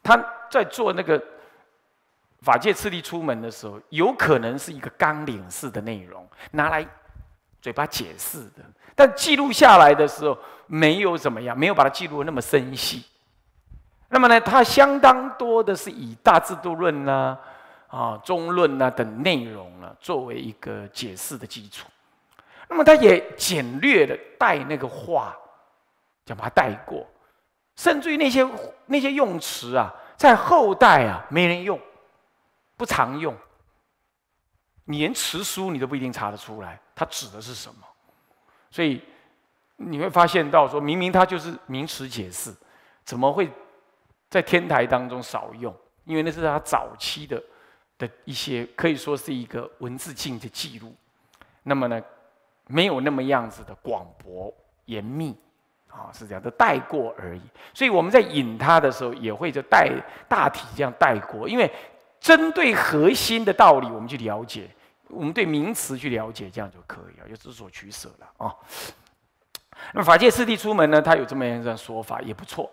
他在做那个法界次第出门的时候，有可能是一个纲领式的内容拿来嘴巴解释的，但记录下来的时候没有怎么样，没有把它记录那么深细。那么呢，他相当多的是以大制度论啊。啊，中论啊等内容了，作为一个解释的基础。那么，他也简略的带那个话，就把它带过。甚至于那些那些用词啊，在后代啊没人用，不常用。你连词书你都不一定查得出来，它指的是什么。所以你会发现到，说明明它就是名词解释，怎么会，在天台当中少用？因为那是他早期的。的一些可以说是一个文字性的记录，那么呢，没有那么样子的广博严密啊，是这样的带过而已。所以我们在引他的时候，也会就带大体这样带过，因为针对核心的道理，我们去了解；我们对名词去了解，这样就可以了，就之所取舍了啊。那么法界四谛出门呢，他有这么一段说法，也不错。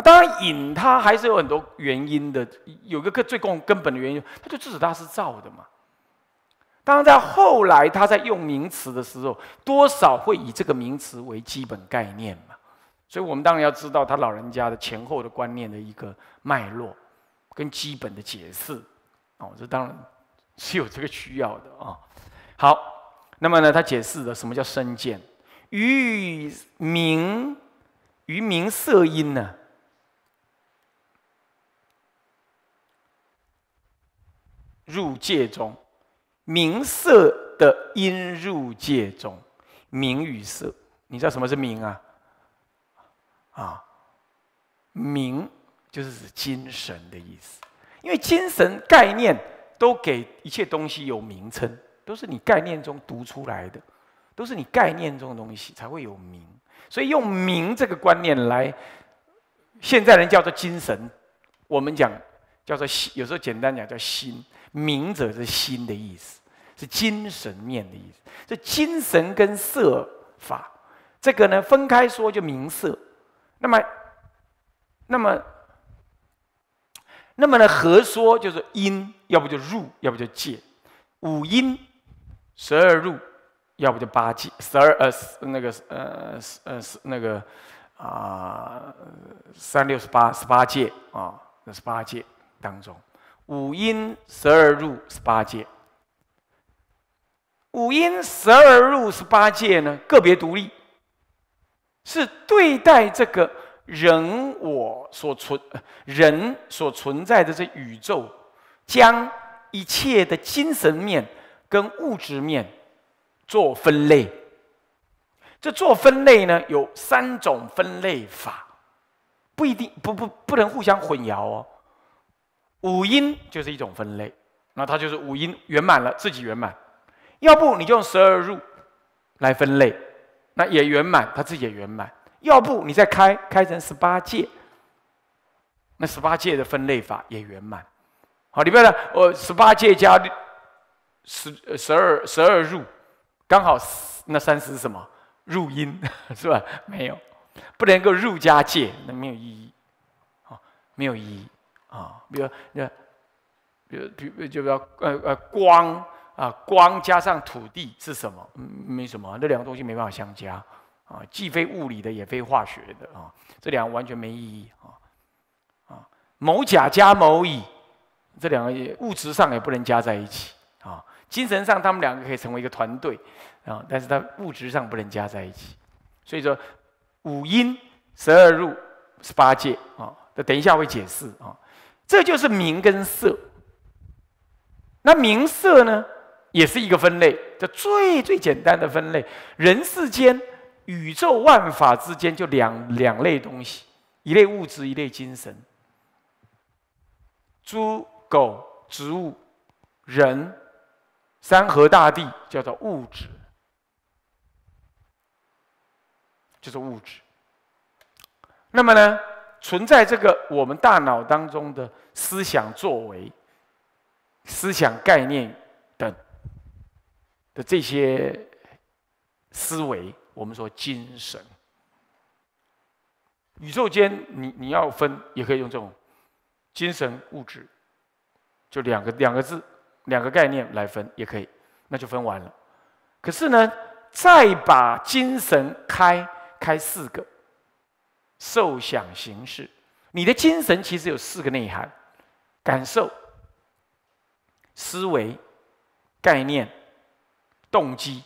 当然，引他还是有很多原因的。有个最根根本的原因，他就道他是造的嘛。当然，在后来他在用名词的时候，多少会以这个名词为基本概念嘛。所以我们当然要知道他老人家的前后的观念的一个脉络跟基本的解释哦，这当然是有这个需要的啊。好，那么呢，他解释了什么叫身见，于明于明色音呢？入界中，名色的因入界中，名与色，你知道什么是名啊？啊，名就是指精神的意思，因为精神概念都给一切东西有名称，都是你概念中读出来的，都是你概念中的东西才会有名，所以用名这个观念来，现在人叫做精神，我们讲叫做心，有时候简单讲叫心。明者是心的意思，是精神面的意思。这精神跟色法，这个呢分开说就明色，那么，那么，那么呢合说就是因，要不就入，要不就戒。五因，十二入，要不就八戒。十二呃，那个呃，呃，那个啊，三六十八十八戒啊，十八戒当中。五阴十二入十八界，五阴十二入十八界呢？个别独立，是对待这个人我所存人所存在的这宇宙，将一切的精神面跟物质面做分类。这做分类呢，有三种分类法，不一定不不不能互相混淆哦。五音就是一种分类，那它就是五音圆满了，自己圆满；要不你就用十二入来分类，那也圆满，它自己也圆满；要不你再开开成十八戒，那十八戒的分类法也圆满。好，你不要我十八戒加十十二十二入，刚好那三十是什么入音 是吧？没有，不能够入加界，那没有意义，啊，没有意义。啊，比如那，比如比就比如呃呃光啊，光加上土地是什么？没什么，那两个东西没办法相加啊，既非物理的，也非化学的啊，这两个完全没意义啊啊，某甲加某乙，这两个物质上也不能加在一起啊，精神上他们两个可以成为一个团队啊，但是它物质上不能加在一起，所以说五阴十二入十八界啊，那等一下会解释啊。这就是名跟色。那名色呢，也是一个分类，这最最简单的分类。人世间、宇宙万法之间，就两两类东西：一类物质，一类精神。猪狗、植物、人、山河大地，叫做物质，就是物质。那么呢，存在这个我们大脑当中的。思想作为、思想概念等的这些思维，我们说精神。宇宙间，你你要分，也可以用这种精神物质，就两个两个字、两个概念来分，也可以，那就分完了。可是呢，再把精神开开四个受想行识，你的精神其实有四个内涵。感受、思维、概念、动机，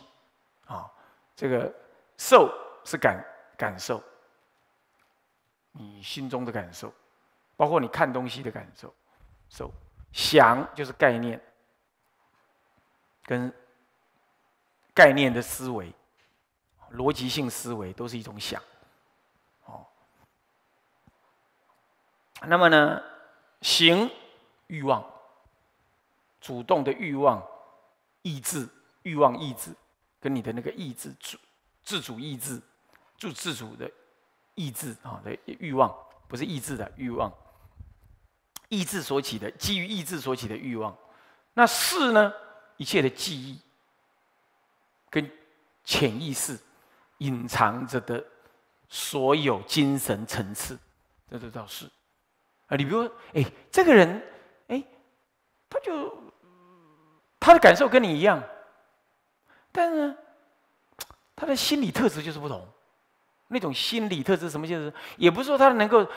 啊，这个“受”是感感受，你心中的感受，包括你看东西的感受。受想就是概念，跟概念的思维、逻辑性思维都是一种想。哦，那么呢，行。欲望，主动的欲望，意志欲望，意志跟你的那个意志主自主意志，主自主的意志啊，的欲望不是意志的欲望，意志所起的基于意志所起的欲望，那是呢？一切的记忆，跟潜意识隐藏着的，所有精神层次，这这倒是啊，你比如哎，这个人。他就他的感受跟你一样，但是呢，他的心理特质就是不同。那种心理特质什么性质？也不是说他能够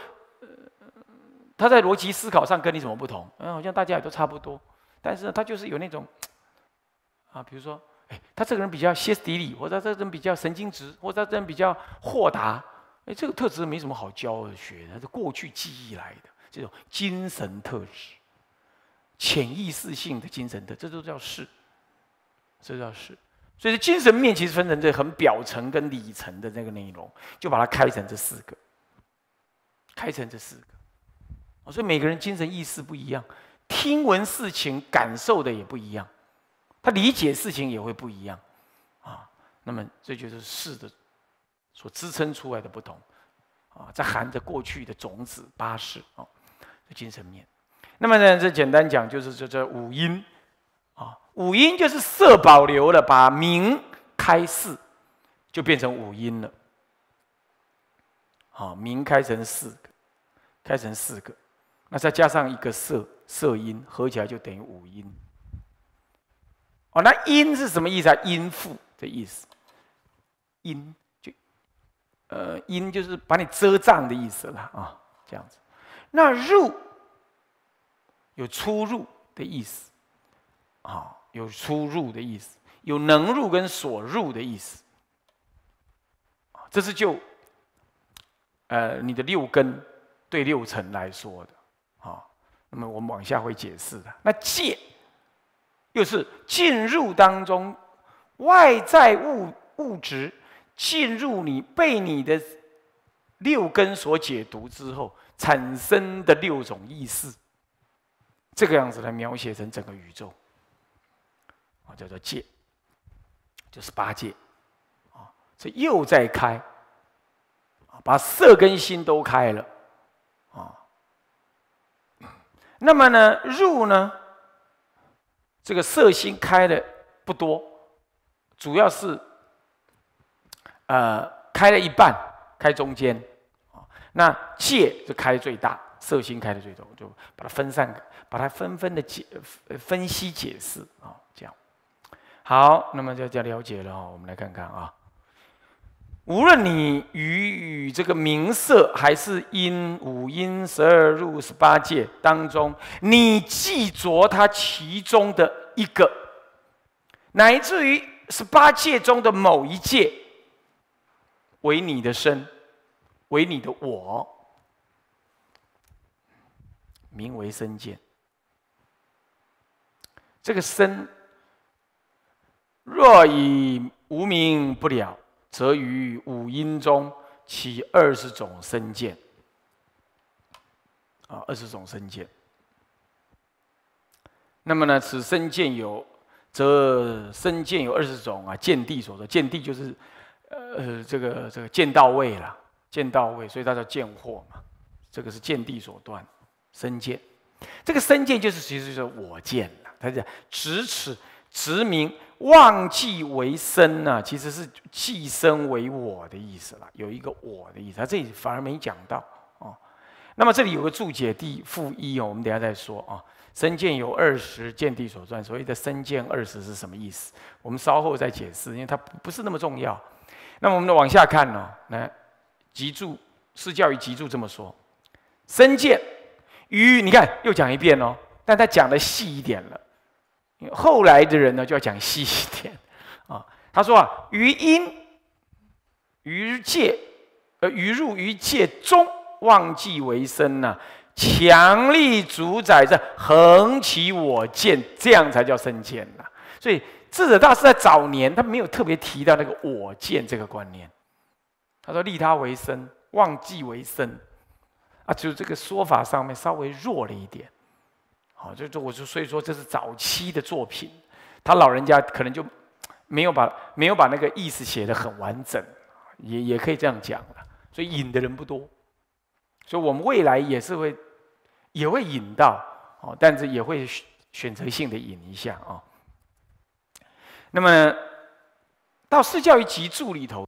他在逻辑思考上跟你怎么不同？嗯，好像大家也都差不多。但是他就是有那种啊，比如说，哎，他这个人比较歇斯底里，或者他这人比较神经质，或者他这人比较豁达。哎，这个特质没什么好教学，他是过去记忆来的，这种精神特质。潜意识性的精神的，这都叫事，这叫事。所以，精神面其实分成这很表层跟里层的那个内容，就把它开成这四个，开成这四个。所以，每个人精神意识不一样，听闻事情感受的也不一样，他理解事情也会不一样啊。那么，这就是事的所支撑出来的不同啊，在含着过去的种子八识啊，精神面。那么呢，这简单讲就是这这五音，啊，五音就是色保留了，把明开四，就变成五音了，啊，明开成四个，开成四个，那再加上一个色色音，合起来就等于五音。哦，那音是什么意思啊？音符的意思，音就，呃，音就是把你遮障的意思了啊，这样子，那入。有出入的意思，啊，有出入的意思，有能入跟所入的意思，这是就，呃，你的六根对六尘来说的，啊，那么我们往下会解释的。那戒，又是进入当中外在物物质进入你被你的六根所解读之后产生的六种意识。这个样子来描写成整个宇宙，啊，叫做界，就是八界，啊，这又在开，啊，把色跟心都开了，啊，那么呢，入呢，这个色心开的不多，主要是，呃，开了一半，开中间，啊，那界就开最大。色心开的最多，就把它分散，把它纷纷的解分析解释啊，这样。好，那么就家了解了哦。我们来看看啊，无论你与与这个名色，还是因五阴十二入十八界当中，你记着它其中的一个，乃至于十八界中的某一界，为你的身，为你的我。名为身见。这个身，若以无名不了，则于五阴中起二十种身见。啊，二十种身见。那么呢，此身见有，则身见有二十种啊。见地所说，见地就是，呃，这个这个见到位了，见到位，所以它叫见惑嘛。这个是见地所断。身见，这个身见就是其实是我见了。他讲执此执名，忘记为身啊，其实是寄身为我的意思了，有一个我的意思。他这里反而没讲到哦。那么这里有个注解第负一哦，我们等下再说啊。身见有二十见地所转，所谓的身见二十是什么意思？我们稍后再解释，因为它不是那么重要。那么我们往下看哦，来集注释教育集注这么说，身见。于你看又讲一遍哦，但他讲的细一点了。后来的人呢，就要讲细一点啊。他说啊，于因于戒，呃，于入于戒中，忘记为生呢，强力主宰着横起我见，这样才叫生见呐。所以智者大师在早年，他没有特别提到那个我见这个观念。他说立他为生，忘记为生。啊，就这个说法上面稍微弱了一点，好，就这，我就所以说这是早期的作品，他老人家可能就没有把没有把那个意思写得很完整，也也可以这样讲了，所以引的人不多，所以我们未来也是会也会引到哦，但是也会选择性的引一下啊。那么到《市教育集注》里头。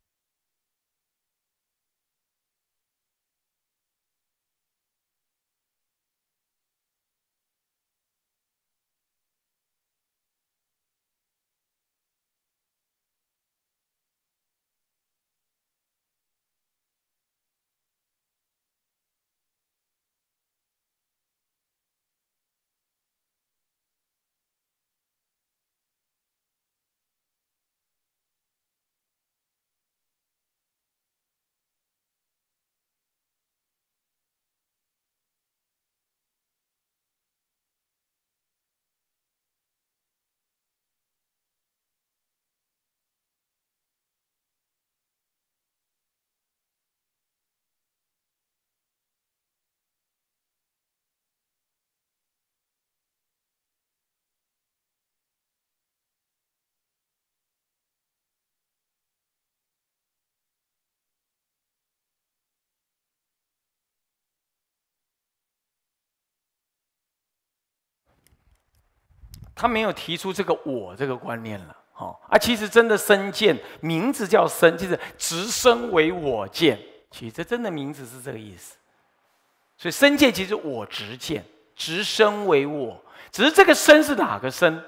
他没有提出这个“我”这个观念了，好啊，其实真的身见名字叫身，就是直身为我见，其实真的名字是这个意思。所以身见其实我直见，直身为我。只是这个身是哪个身？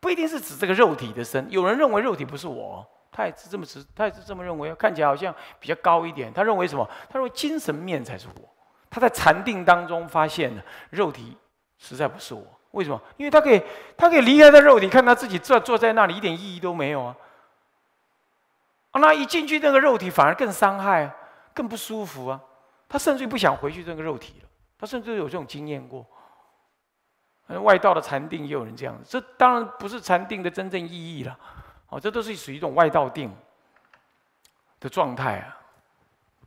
不一定是指这个肉体的身。有人认为肉体不是我，他也是这么直，他也是这么认为。看起来好像比较高一点。他认为什么？他认为精神面才是我。他在禅定当中发现呢，肉体实在不是我。为什么？因为他可以，他可以离开他肉体，看他自己坐坐在那里，一点意义都没有啊！啊，那一进去，那个肉体反而更伤害，更不舒服啊！他甚至不想回去这个肉体了，他甚至有这种经验过。外道的禅定也有人这样，这当然不是禅定的真正意义了。哦，这都是属于一种外道定的状态啊！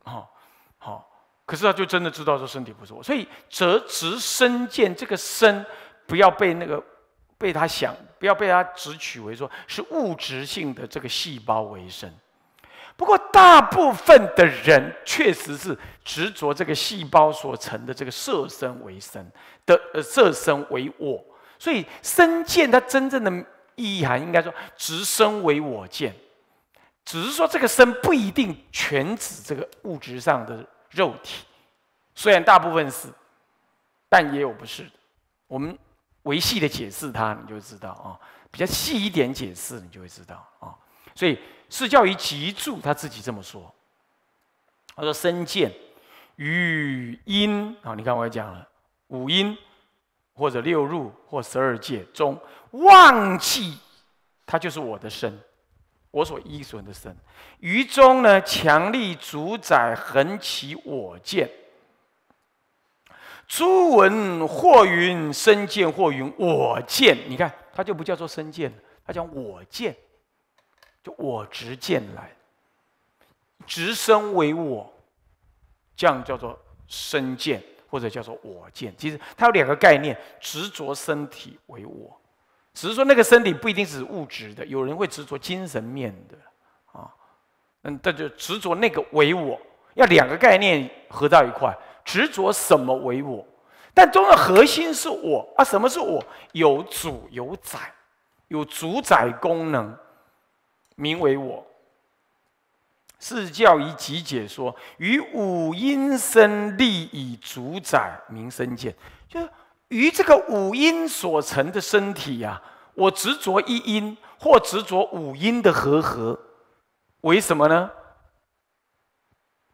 好，好，可是他就真的知道这身体不舒服，所以折直身见这个身。不要被那个被他想，不要被他只取为说是物质性的这个细胞为生。不过大部分的人确实是执着这个细胞所成的这个色身为生的呃色身为我，所以身见它真正的意义还应该说执身为我见，只是说这个身不一定全指这个物质上的肉体，虽然大部分是，但也有不是的，我们。维系的解释，它你就知道啊，比较细一点解释，你就会知道啊。所以释教于脊柱，他自己这么说，他说身见、语音啊，你看我也讲了五音或者六入或十二界中，忘记它就是我的身，我所依存的身，于中呢强力主宰横起我见。诸闻或云，身见或云我见。你看他就不叫做身见他讲我见，就我执见来，执身为我，这样叫做身见，或者叫做我见。其实它有两个概念，执着身体为我，只是说那个身体不一定是物质的，有人会执着精神面的啊。嗯，但就执着那个为我，要两个概念合到一块。执着什么为我？但中的核心是我啊，什么是我？有主有宰，有主宰功能，名为我。释教于集解说：于五阴身利以主宰名身见，就是于这个五阴所成的身体呀，我执着一阴或执着五阴的和合，为什么呢？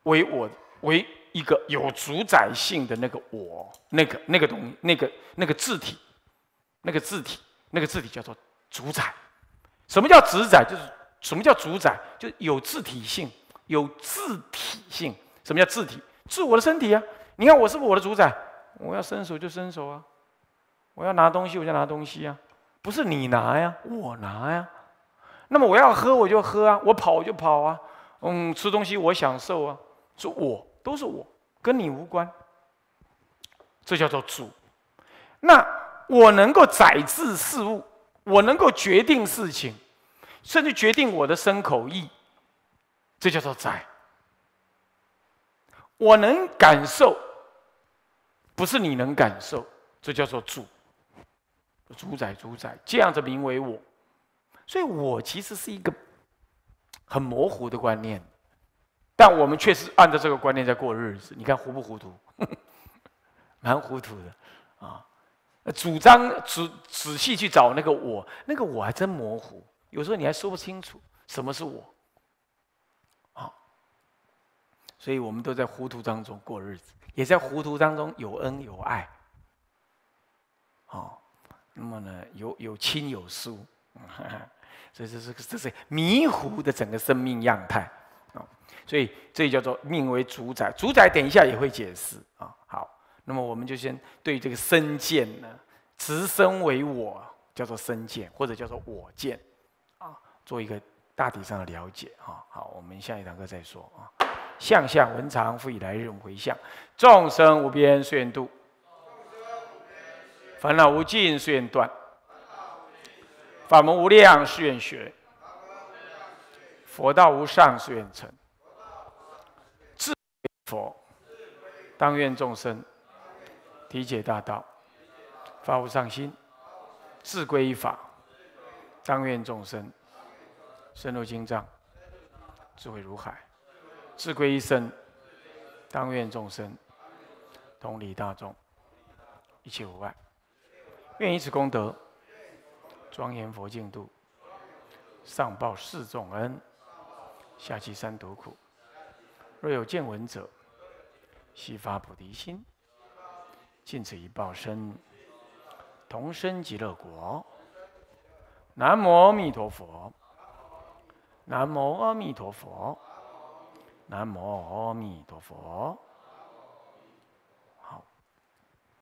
为我为。一个有主宰性的那个我，那个那个东西，那个那个字体，那个字体，那个字体叫做主宰。什么叫主宰？就是什么叫主宰？就有字体性，有字体性。什么叫字体？是我的身体啊！你看，我是不是我的主宰，我要伸手就伸手啊，我要拿东西我就拿东西啊，不是你拿呀，我拿呀。那么我要喝我就喝啊，我跑我就跑啊，嗯，吃东西我享受啊，是我。都是我，跟你无关。这叫做主。那我能够宰制事物，我能够决定事情，甚至决定我的身口意，这叫做宰。我能感受，不是你能感受，这叫做主。主宰主宰，这样子名为我。所以我其实是一个很模糊的观念。但我们确实按照这个观念在过日子，你看糊不糊涂？蛮糊涂的啊！主张仔仔细去找那个我，那个我还真模糊，有时候你还说不清楚什么是我所以我们都在糊涂当中过日子，也在糊涂当中有恩有爱哦，那么呢，有有亲有疏，所以这是这是迷糊的整个生命样态。所以，这叫做命为主宰。主宰，等一下也会解释啊。好，那么我们就先对这个身见呢，执身为我，叫做身见，或者叫做我见，啊，做一个大体上的了解啊。好，我们下一堂课再说啊。相向文常复以来日，回向众生无边誓愿度，烦恼无尽誓愿断，法门无量誓愿学，佛道无上誓愿成。佛，当愿众生理解大道，发无上心，自归依法。当愿众生深入经藏，智慧如海，智归一生。当愿众生同理大众，一切无碍。愿以此功德，庄严佛净土，上报四重恩，下济三途苦。若有见闻者，悉发菩提心，尽此一报身，同生极乐国。南无阿弥陀佛。南无阿弥陀佛。南无阿弥陀佛。